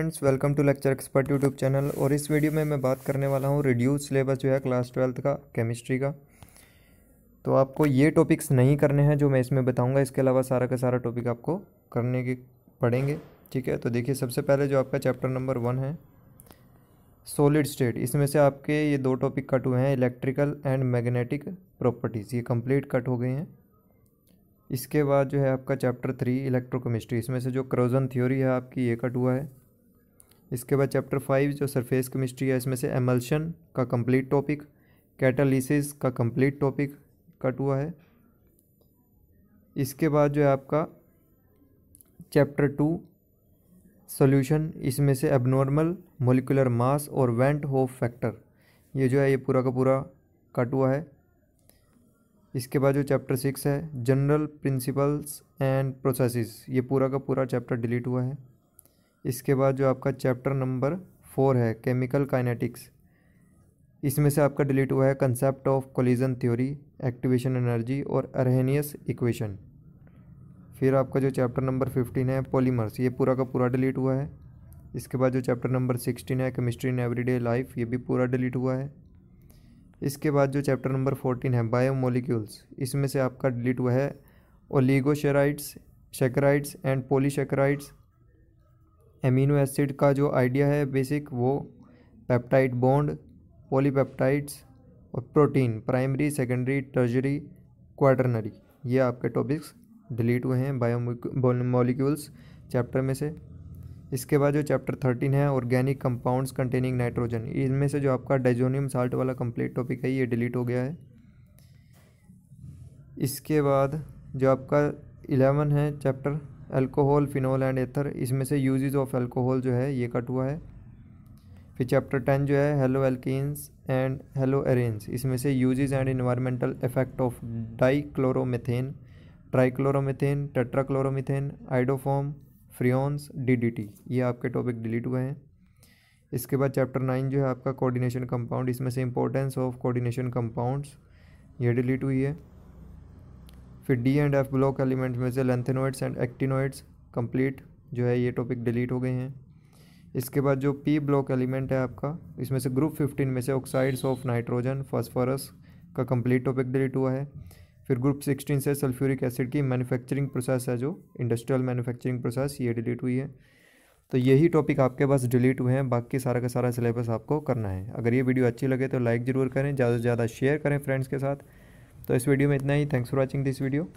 friends welcome to lecture expert YouTube channel और इस video में मैं बात करने वाला हूँ रिड्यूस सिलेबस जो है क्लास ट्वेल्थ का केमिस्ट्री का तो आपको ये टॉपिक्स नहीं करने हैं जो मैं इसमें बताऊँगा इसके अलावा सारा का सारा टॉपिक आपको करने के पड़ेंगे ठीक है तो देखिए सबसे पहले जो आपका चैप्टर नंबर वन है सोलिड स्टेट इसमें से आपके ये दो टॉपिक कट हुए हैं इलेक्ट्रिकल एंड मैग्नेटिक प्रॉपर्टीज़ ये कंप्लीट कट हो गए हैं इसके बाद जो है आपका चैप्टर थ्री इलेक्ट्रोकेमिस्ट्री इसमें से जो क्रोजन थ्योरी है आपकी ये कट हुआ है इसके बाद चैप्टर फाइव जो सरफेस केमिस्ट्री है इसमें से एमल्शन का कंप्लीट टॉपिक कैटालिसिस का कंप्लीट टॉपिक कट हुआ है इसके बाद जो है आपका चैप्टर टू सॉल्यूशन इसमें से एबनॉर्मल मोलिकुलर मास और वेंट होफ फैक्टर ये जो है ये पूरा का पूरा कट हुआ है इसके बाद जो चैप्टर सिक्स है जनरल प्रिंसिपल्स एंड प्रोसेसेस ये पूरा का पूरा चैप्टर डिलीट हुआ है इसके बाद जो आपका चैप्टर नंबर फोर है केमिकल काइनेटिक्स इसमें से आपका डिलीट हुआ है concept of collision theory activation energy और अरहेनियस इक्वेशन फिर आपका जो चैप्टर नंबर फिफ्टीन है पॉलीमर्स ये पूरा का पूरा डिलीट हुआ है इसके बाद जो चैप्टर नंबर सिक्सटीन है केमिस्ट्री इन एवरीडे लाइफ ये भी पूरा डिलीट हुआ है इसके बाद जो चैप्टर नंबर फोर्टीन है बायोमोलिक्यूल्स इसमें से आपका डिलीट हुआ है oligosaccharides saccharides and polysaccharides amino acid का जो आइडिया है बेसिक वो पेप्टाइड बॉन्ड पॉलीपेप्टाइड्स और protein primary secondary tertiary quaternary ये आपके टॉपिक्स डिलीट हुए हैं बायो मोलिक्यूल्स चैप्टर में से इसके बाद जो चैप्टर थर्टीन है ऑर्गेनिक कंपाउंड्स कंटेनिंग नाइट्रोजन इनमें से जो आपका डाइजोनियम साल्ट वाला कंप्लीट टॉपिक है ये डिलीट हो गया है इसके बाद जो आपका इलेवन है chapter alcohol phenol and ether इसमें से यूजेज ऑफ अल्कोहल जो है ये कट हुआ है फिर चैप्टर टेन जो है haloalkanes and haloarenes इसमें से uses and environmental effect of dichloromethane trichloromethane tetrachloromethane iodoform freons DDT ये आपके टॉपिक डिलीट हुए हैं इसके बाद चैप्टर नाइन जो है आपका कोऑर्डिनेशन कंपाउंड इसमें से इंपॉर्टेंस ऑफ कोऑर्डिनेशन कंपाउंड्स ये डिलीट हुई है फिर d and f block element में से लेंथेनोइड्स एंड एक्टिनोइड्स कंप्लीट जो है ये टॉपिक डिलीट हो गए हैं इसके बाद जो पी ब्लॉक एलिमेंट है आपका इसमें से ग्रुप फिफ्टीन में से ऑक्साइड्स ऑफ नाइट्रोजन फॉस्फोरस का कंप्लीट टॉपिक डिलीट हुआ है फिर ग्रुप सिक्सटीन से सल्फ्यूरिक एसिड की मैनुफैक्चरिंग प्रोसेस है जो इंडस्ट्रियल मैनुफैक्चरिंग प्रोसेस ये डिलीट हुई है तो यही टॉपिक आपके पास डिलीट हुए हैं बाकी सारा का सारा सिलेबस आपको करना है अगर ये वीडियो अच्छी लगे तो लाइक ज़रूर करें ज़्यादा से ज़्यादा शेयर करें फ्रेंड्स के साथ तो इस वीडियो में इतना ही thanks for watching this video